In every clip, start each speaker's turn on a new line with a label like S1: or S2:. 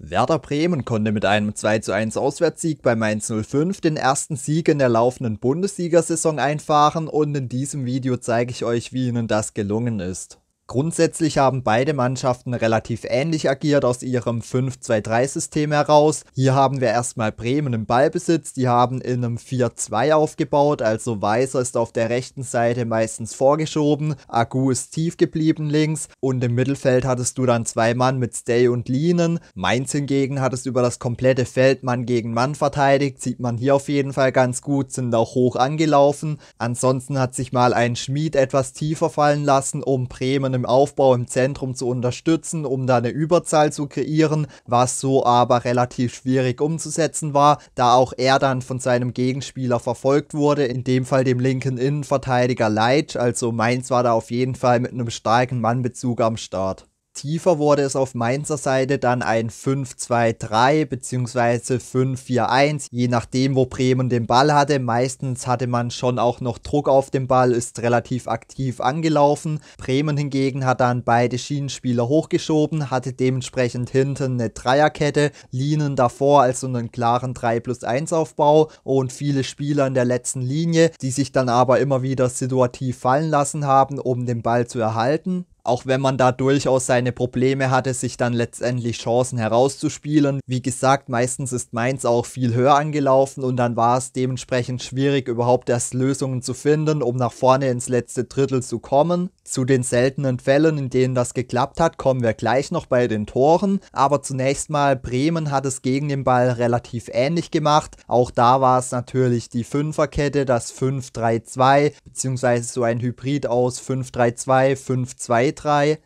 S1: Werder Bremen konnte mit einem 2:1 Auswärtssieg bei Mainz 05 den ersten Sieg in der laufenden Bundesliga-Saison einfahren und in diesem Video zeige ich euch, wie ihnen das gelungen ist. Grundsätzlich haben beide Mannschaften relativ ähnlich agiert aus ihrem 5-2-3-System heraus. Hier haben wir erstmal Bremen im Ballbesitz, die haben in einem 4-2 aufgebaut, also Weiser ist auf der rechten Seite meistens vorgeschoben, Agu ist tief geblieben links und im Mittelfeld hattest du dann zwei Mann mit Stay und Lienen. Mainz hingegen hat es über das komplette Feld Mann gegen Mann verteidigt, sieht man hier auf jeden Fall ganz gut, sind auch hoch angelaufen. Ansonsten hat sich mal ein Schmied etwas tiefer fallen lassen, um Bremen im Aufbau im Zentrum zu unterstützen, um da eine Überzahl zu kreieren, was so aber relativ schwierig umzusetzen war, da auch er dann von seinem Gegenspieler verfolgt wurde, in dem Fall dem linken Innenverteidiger Leitsch, also Mainz war da auf jeden Fall mit einem starken Mannbezug am Start. Tiefer wurde es auf Mainzer Seite dann ein 5-2-3 bzw. 5-4-1, je nachdem, wo Bremen den Ball hatte. Meistens hatte man schon auch noch Druck auf den Ball, ist relativ aktiv angelaufen. Bremen hingegen hat dann beide Schienenspieler hochgeschoben, hatte dementsprechend hinten eine Dreierkette, Linien davor, also einen klaren 3 plus 1 Aufbau und viele Spieler in der letzten Linie, die sich dann aber immer wieder situativ fallen lassen haben, um den Ball zu erhalten auch wenn man da durchaus seine Probleme hatte, sich dann letztendlich Chancen herauszuspielen. Wie gesagt, meistens ist Mainz auch viel höher angelaufen und dann war es dementsprechend schwierig, überhaupt erst Lösungen zu finden, um nach vorne ins letzte Drittel zu kommen. Zu den seltenen Fällen, in denen das geklappt hat, kommen wir gleich noch bei den Toren. Aber zunächst mal, Bremen hat es gegen den Ball relativ ähnlich gemacht. Auch da war es natürlich die Fünferkette, das 5-3-2, beziehungsweise so ein Hybrid aus 5-3-2, 5-2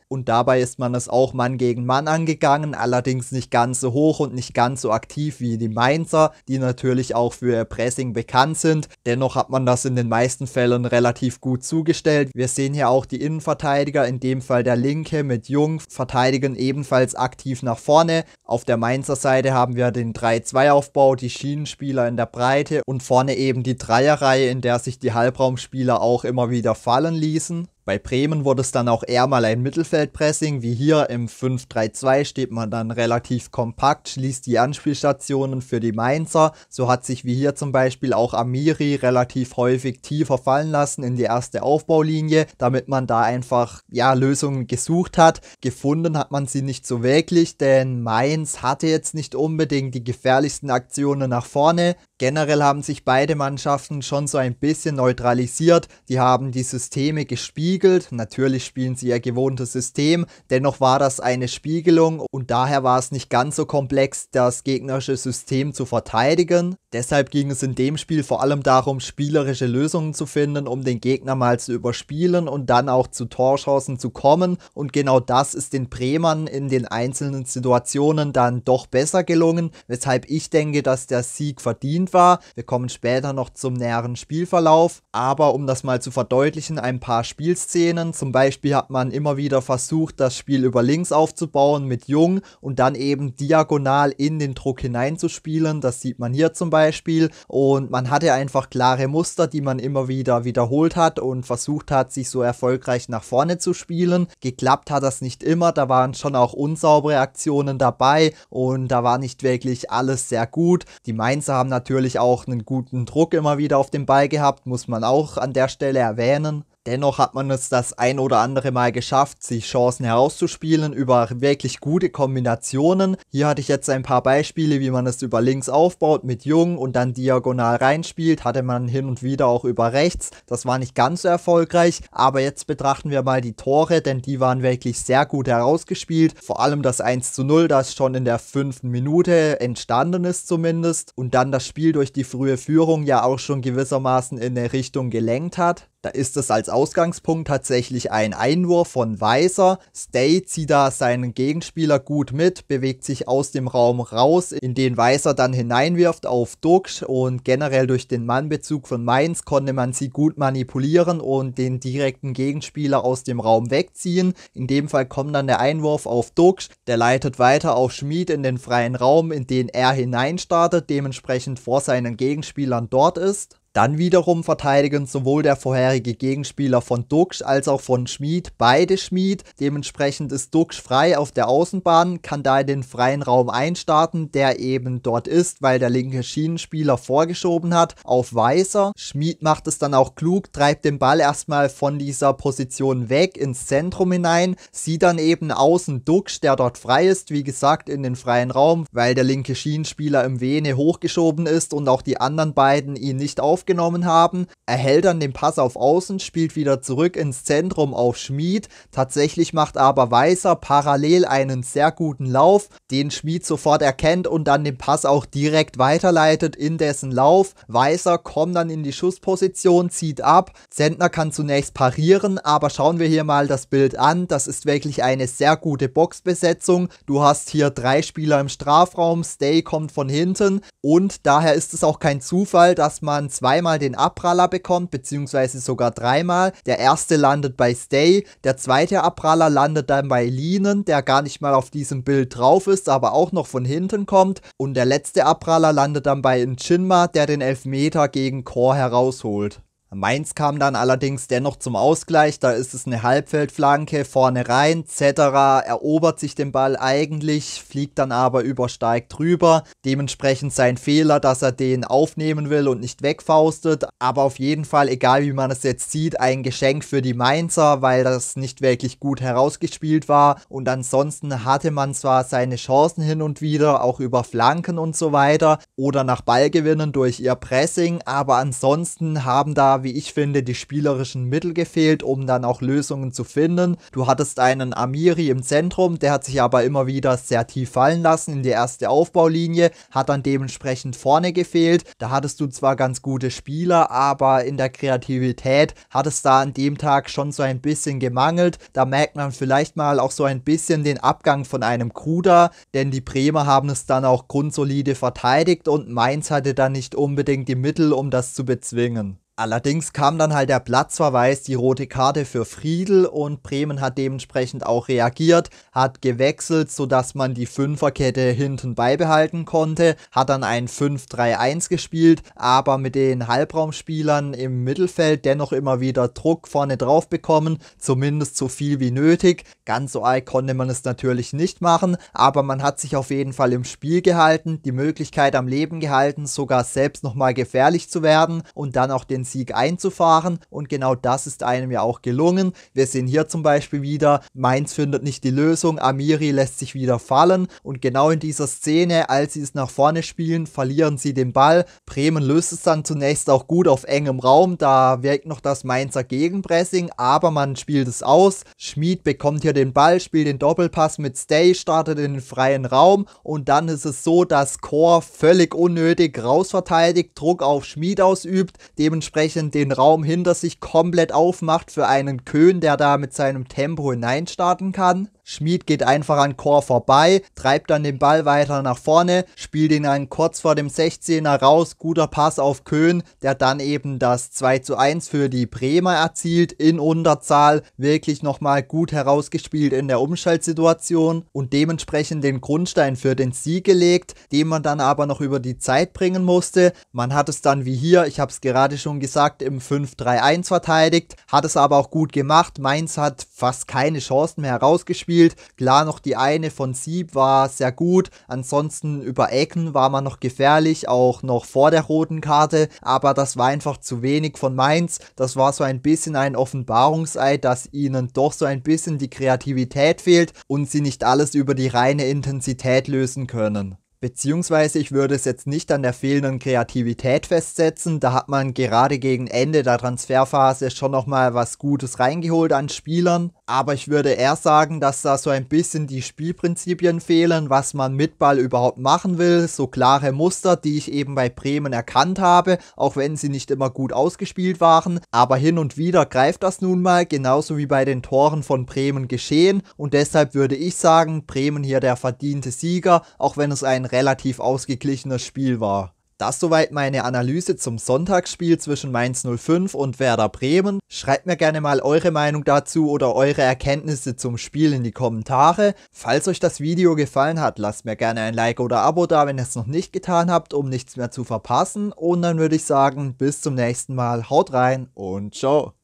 S1: und dabei ist man es auch Mann gegen Mann angegangen, allerdings nicht ganz so hoch und nicht ganz so aktiv wie die Mainzer, die natürlich auch für ihr Pressing bekannt sind. Dennoch hat man das in den meisten Fällen relativ gut zugestellt. Wir sehen hier auch die Innenverteidiger, in dem Fall der Linke mit Jung, verteidigen ebenfalls aktiv nach vorne. Auf der Mainzer Seite haben wir den 3-2-Aufbau, die Schienenspieler in der Breite und vorne eben die Dreierreihe, in der sich die Halbraumspieler auch immer wieder fallen ließen. Bei Bremen wurde es dann auch eher mal ein Mittelfeldpressing, wie hier im 5-3-2 steht man dann relativ kompakt, schließt die Anspielstationen für die Mainzer. So hat sich wie hier zum Beispiel auch Amiri relativ häufig tiefer fallen lassen in die erste Aufbaulinie, damit man da einfach, ja, Lösungen gesucht hat. Gefunden hat man sie nicht so wirklich, denn Mainz hatte jetzt nicht unbedingt die gefährlichsten Aktionen nach vorne. Generell haben sich beide Mannschaften schon so ein bisschen neutralisiert. Die haben die Systeme gespielt gespiegelt. Natürlich spielen sie ihr gewohntes System, dennoch war das eine Spiegelung und daher war es nicht ganz so komplex, das gegnerische System zu verteidigen. Deshalb ging es in dem Spiel vor allem darum, spielerische Lösungen zu finden, um den Gegner mal zu überspielen und dann auch zu Torchancen zu kommen. Und genau das ist den Bremern in den einzelnen Situationen dann doch besser gelungen, weshalb ich denke, dass der Sieg verdient war. Wir kommen später noch zum näheren Spielverlauf, aber um das mal zu verdeutlichen, ein paar Spiels Spielszenen. Zum Beispiel hat man immer wieder versucht, das Spiel über links aufzubauen mit Jung und dann eben diagonal in den Druck hineinzuspielen. Das sieht man hier zum Beispiel. Und man hatte einfach klare Muster, die man immer wieder wiederholt hat und versucht hat, sich so erfolgreich nach vorne zu spielen. Geklappt hat das nicht immer. Da waren schon auch unsaubere Aktionen dabei und da war nicht wirklich alles sehr gut. Die Mainzer haben natürlich auch einen guten Druck immer wieder auf den Ball gehabt, muss man auch an der Stelle erwähnen. Dennoch hat man es das ein oder andere Mal geschafft, sich Chancen herauszuspielen über wirklich gute Kombinationen. Hier hatte ich jetzt ein paar Beispiele, wie man es über links aufbaut mit Jung und dann diagonal reinspielt. Hatte man hin und wieder auch über rechts. Das war nicht ganz so erfolgreich. Aber jetzt betrachten wir mal die Tore, denn die waren wirklich sehr gut herausgespielt. Vor allem das 1 zu 0, das schon in der fünften Minute entstanden ist zumindest. Und dann das Spiel durch die frühe Führung ja auch schon gewissermaßen in eine Richtung gelenkt hat. Da ist es als Ausgangspunkt tatsächlich ein Einwurf von Weiser. Stay zieht da seinen Gegenspieler gut mit, bewegt sich aus dem Raum raus, in den Weiser dann hineinwirft auf Dux und generell durch den Mannbezug von Mainz konnte man sie gut manipulieren und den direkten Gegenspieler aus dem Raum wegziehen. In dem Fall kommt dann der Einwurf auf Dux, der leitet weiter auf Schmied in den freien Raum, in den er hineinstartet, dementsprechend vor seinen Gegenspielern dort ist. Dann wiederum verteidigen sowohl der vorherige Gegenspieler von Duxch als auch von Schmid beide Schmid. Dementsprechend ist Duxch frei auf der Außenbahn, kann da in den freien Raum einstarten, der eben dort ist, weil der linke Schienenspieler vorgeschoben hat, auf Weißer. Schmid macht es dann auch klug, treibt den Ball erstmal von dieser Position weg ins Zentrum hinein, sieht dann eben außen Duxch, der dort frei ist, wie gesagt in den freien Raum, weil der linke Schienenspieler im Vene hochgeschoben ist und auch die anderen beiden ihn nicht auf aufgenommen haben. Er hält dann den Pass auf Außen, spielt wieder zurück ins Zentrum auf Schmied. Tatsächlich macht aber Weißer parallel einen sehr guten Lauf, den Schmied sofort erkennt und dann den Pass auch direkt weiterleitet in dessen Lauf. Weißer kommt dann in die Schussposition, zieht ab. Zentner kann zunächst parieren, aber schauen wir hier mal das Bild an. Das ist wirklich eine sehr gute Boxbesetzung. Du hast hier drei Spieler im Strafraum, Stay kommt von hinten und daher ist es auch kein Zufall, dass man zwei zweimal den Abpraller bekommt, beziehungsweise sogar dreimal. Der erste landet bei Stay, der zweite Abpraller landet dann bei Linen, der gar nicht mal auf diesem Bild drauf ist, aber auch noch von hinten kommt. Und der letzte Abpraller landet dann bei Nchinma, der den Elfmeter gegen Core herausholt. Mainz kam dann allerdings dennoch zum Ausgleich. Da ist es eine Halbfeldflanke vorne rein. Cetera erobert sich den Ball eigentlich, fliegt dann aber übersteigt drüber. Dementsprechend sein Fehler, dass er den aufnehmen will und nicht wegfaustet. Aber auf jeden Fall, egal wie man es jetzt sieht, ein Geschenk für die Mainzer, weil das nicht wirklich gut herausgespielt war. Und ansonsten hatte man zwar seine Chancen hin und wieder, auch über Flanken und so weiter oder nach Ballgewinnen durch ihr Pressing, aber ansonsten haben da wie ich finde, die spielerischen Mittel gefehlt, um dann auch Lösungen zu finden. Du hattest einen Amiri im Zentrum, der hat sich aber immer wieder sehr tief fallen lassen in die erste Aufbaulinie, hat dann dementsprechend vorne gefehlt. Da hattest du zwar ganz gute Spieler, aber in der Kreativität hat es da an dem Tag schon so ein bisschen gemangelt. Da merkt man vielleicht mal auch so ein bisschen den Abgang von einem Kruder, denn die Bremer haben es dann auch grundsolide verteidigt und Mainz hatte dann nicht unbedingt die Mittel, um das zu bezwingen. Allerdings kam dann halt der Platzverweis, die rote Karte für Friedel und Bremen hat dementsprechend auch reagiert, hat gewechselt, sodass man die Fünferkette hinten beibehalten konnte, hat dann ein 5-3-1 gespielt, aber mit den Halbraumspielern im Mittelfeld dennoch immer wieder Druck vorne drauf bekommen, zumindest so viel wie nötig. Ganz so alt konnte man es natürlich nicht machen, aber man hat sich auf jeden Fall im Spiel gehalten, die Möglichkeit am Leben gehalten, sogar selbst nochmal gefährlich zu werden und dann auch den einen Sieg einzufahren. Und genau das ist einem ja auch gelungen. Wir sehen hier zum Beispiel wieder, Mainz findet nicht die Lösung, Amiri lässt sich wieder fallen. Und genau in dieser Szene, als sie es nach vorne spielen, verlieren sie den Ball. Bremen löst es dann zunächst auch gut auf engem Raum. Da wirkt noch das Mainzer Gegenpressing, aber man spielt es aus. Schmid bekommt hier den Ball, spielt den Doppelpass mit Stay, startet in den freien Raum und dann ist es so, dass Core völlig unnötig rausverteidigt, Druck auf Schmid ausübt. Dementsprechend dementsprechend den Raum hinter sich komplett aufmacht für einen Köhn, der da mit seinem Tempo hineinstarten kann. Schmid geht einfach an Chor vorbei, treibt dann den Ball weiter nach vorne, spielt ihn dann kurz vor dem 16er raus, guter Pass auf Köhn, der dann eben das 2 zu 1 für die Bremer erzielt, in Unterzahl, wirklich nochmal gut herausgespielt in der Umschaltsituation und dementsprechend den Grundstein für den Sieg gelegt, den man dann aber noch über die Zeit bringen musste. Man hat es dann wie hier, ich habe es gerade schon gesagt, im 5-3-1 verteidigt, hat es aber auch gut gemacht, Mainz hat fast keine Chancen mehr herausgespielt, gespielt. Klar, noch die eine von Sieb war sehr gut. Ansonsten über Ecken war man noch gefährlich, auch noch vor der roten Karte. Aber das war einfach zu wenig von Mainz. Das war so ein bisschen ein Offenbarungseid, dass ihnen doch so ein bisschen die Kreativität fehlt und sie nicht alles über die reine Intensität lösen können. Beziehungsweise ich würde es jetzt nicht an der fehlenden Kreativität festsetzen. Da hat man gerade gegen Ende der Transferphase schon nochmal was Gutes reingeholt an Spielern. Aber ich würde eher sagen, dass da so ein bisschen die Spielprinzipien fehlen, was man mit Ball überhaupt machen will. So klare Muster, die ich eben bei Bremen erkannt habe, auch wenn sie nicht immer gut ausgespielt waren. Aber hin und wieder greift das nun mal, genauso wie bei den Toren von Bremen geschehen. Und deshalb würde ich sagen, Bremen hier der verdiente Sieger, auch wenn es ein relativ ausgeglichenes Spiel war. Das soweit meine Analyse zum Sonntagsspiel zwischen Mainz 05 und Werder Bremen. Schreibt mir gerne mal eure Meinung dazu oder eure Erkenntnisse zum Spiel in die Kommentare. Falls euch das Video gefallen hat, lasst mir gerne ein Like oder Abo da, wenn ihr es noch nicht getan habt, um nichts mehr zu verpassen. Und dann würde ich sagen, bis zum nächsten Mal, haut rein und ciao.